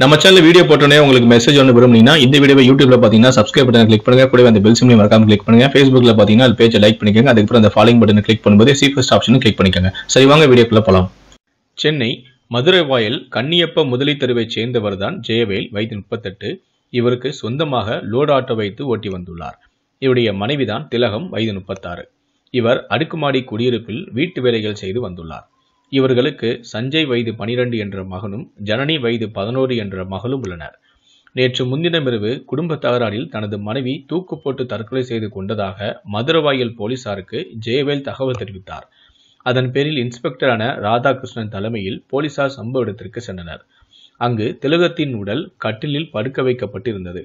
நம்ம channel video போட்டோன்னே உங்களுக்கு மெசேஜ் ஒன்று விரும்புனீங்கன்னா இந்த வீடியோ யூடியூப்ல பார்த்தீங்கன்னா சப்ஸ்கிரைப் பட்டன் கிளிக் பண்ணுங்க கூட அந்த பெல் சிம்லையும் மறக்காம கிளிக் பண்ணுங்க ஃபேஸ்புக்ல பார்த்தீங்கன்னா அது பேஜை லைக் பண்ணிக்கோங்க அதுக்கப்புறம் அந்த ஃபாலோயிங் பட்டன் கிளிக் பண்ணும்போது சீஃபஸ்ட் ஆப்ஷனும் கிளிக் பண்ணிக்கோங்க சரி வாங்க வீடியோக்குள்ள போலாம் சென்னை மதுரை வாயில் கன்னியப்ப முதலி தெருவைச் சேர்ந்தவர் தான் ஜெயவேல் வயது முப்பத்தெட்டு இவருக்கு சொந்தமாக லோட் ஆட்டோ வைத்து ஓட்டி வந்துள்ளார் இவருடைய மனைவிதான் திலகம் வயது முப்பத்தாறு இவர் அடுக்குமாடி குடியிருப்பில் வீட்டு வேலைகள் செய்து வந்துள்ளார் இவர்களுக்கு சஞ்சய் வயது பனிரெண்டு என்ற மகனும் ஜனனி வயது பதினோரு என்ற மகளும் உள்ளனர் நேற்று முன்தினமிரவு குடும்ப தகராறில் தனது மனைவி தூக்கு போட்டு தற்கொலை செய்து கொண்டதாக மதுரவாயல் போலீசாருக்கு ஜெயவேல் தகவல் தெரிவித்தார் அதன் பேரில் இன்ஸ்பெக்டரான ராதாகிருஷ்ணன் தலைமையில் போலீசார் சம்பவ இடத்திற்கு சென்றனர் அங்கு திலகத்தின் உடல் கட்டிலில் படுக்க வைக்கப்பட்டிருந்தது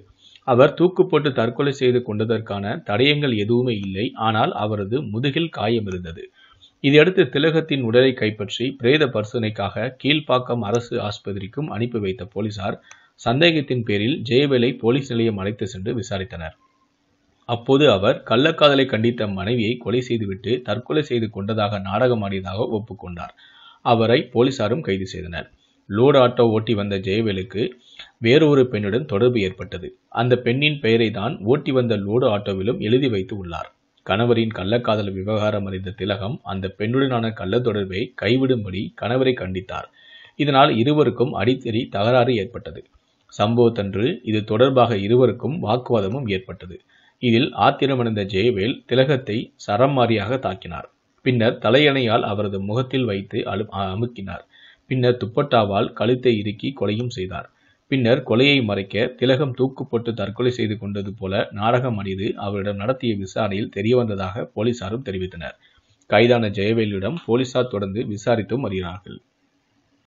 அவர் தூக்கு போட்டு தற்கொலை செய்து கொண்டதற்கான தடயங்கள் எதுவுமே இல்லை ஆனால் அவரது முதுகில் காயம் இருந்தது இதையடுத்து திலகத்தின் உடலை கைப்பற்றி பிரேத பரிசோதனைக்காக கீழ்ப்பாக்கம் அரசு ஆஸ்பத்திரிக்கும் அனுப்பி வைத்த போலீசார் சந்தேகத்தின் பேரில் ஜெயவேலை போலீஸ் நிலையம் அழைத்து சென்று விசாரித்தனர் அப்போது அவர் கள்ளக்காதலை கண்டித்த மனைவியை கொலை செய்துவிட்டு தற்கொலை செய்து கொண்டதாக நாடகமாடியதாக ஒப்புக்கொண்டார் அவரை போலீசாரும் கைது செய்தனர் லோடு ஆட்டோ ஓட்டி வந்த ஜெயவேலுக்கு வேறொரு பெண்ணுடன் தொடர்பு ஏற்பட்டது அந்த பெண்ணின் பெயரை தான் ஓட்டி வந்த லோடு ஆட்டோவிலும் எழுதி வைத்து உள்ளார் கணவரின் கள்ளக்காதல் விவகாரம் அறிந்த திலகம் அந்த பெண்ணுடனான கள்ள தொடர்பை கைவிடும்படி கணவரை கண்டித்தார் இதனால் இருவருக்கும் அடித்தடி தகராறு ஏற்பட்டது சம்பவத்தன்று இது தொடர்பாக இருவருக்கும் வாக்குவாதமும் ஏற்பட்டது இதில் ஆத்திரமடைந்த ஜெயவேல் திலகத்தை சரமாரியாக தாக்கினார் பின்னர் தலையணையால் அவரது முகத்தில் வைத்து அழு அமுக்கினார் பின்னர் துப்பட்டாவால் கழுத்தை இறுக்கி கொலையும் செய்தார் பின்னர் கொலையை மறைக்க திலகம் தூக்குப்பட்டு தற்கொலை செய்து கொண்டது போல நாடகம் அணிந்து அவரிடம் நடத்திய விசாரணையில் தெரியவந்ததாக போலீசாரும் தெரிவித்தனர் கைதான ஜெயவேலியிடம் போலீசார் தொடர்ந்து விசாரித்தும் வருகிறார்கள்